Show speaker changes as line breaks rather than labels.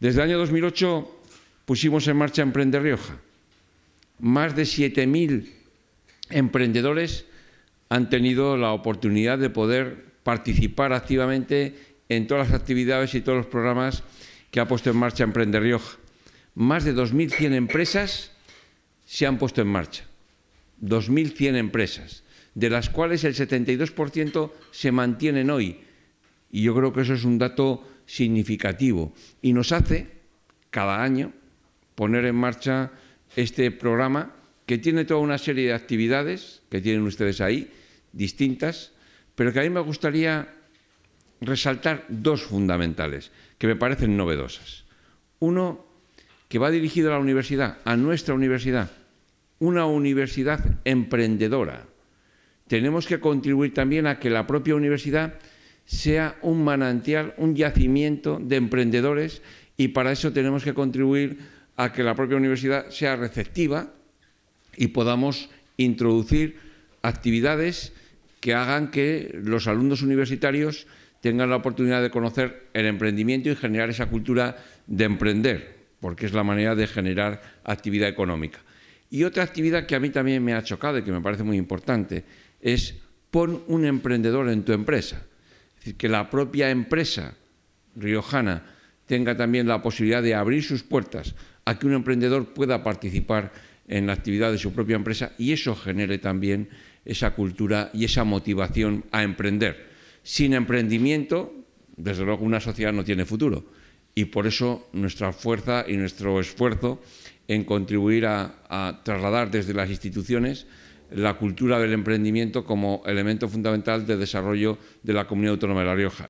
Desde el año 2008 pusimos en marcha Emprende Rioja. Más de 7.000 emprendedores han tenido la oportunidad de poder participar activamente en todas las actividades y todos los programas que ha puesto en marcha Emprende Rioja. Más de 2.100 empresas se han puesto en marcha. 2.100 empresas, de las cuales el 72% se mantienen hoy. Y yo creo que eso es un dato significativo y nos hace cada año poner en marcha este programa que tiene toda una serie de actividades que tienen ustedes ahí, distintas, pero que a mí me gustaría resaltar dos fundamentales que me parecen novedosas. Uno, que va dirigido a la universidad, a nuestra universidad, una universidad emprendedora. Tenemos que contribuir también a que la propia universidad sea un manantial, un yacimiento de emprendedores y para eso tenemos que contribuir a que la propia universidad sea receptiva y podamos introducir actividades que hagan que los alumnos universitarios tengan la oportunidad de conocer el emprendimiento y generar esa cultura de emprender, porque es la manera de generar actividad económica. Y otra actividad que a mí también me ha chocado y que me parece muy importante es pon un emprendedor en tu empresa decir, que la propia empresa riojana tenga también la posibilidad de abrir sus puertas a que un emprendedor pueda participar en la actividad de su propia empresa y eso genere también esa cultura y esa motivación a emprender. Sin emprendimiento, desde luego, una sociedad no tiene futuro y por eso nuestra fuerza y nuestro esfuerzo en contribuir a trasladar desde las instituciones la cultura del emprendimiento como elemento fundamental de desarrollo de la comunidad autónoma de La Rioja.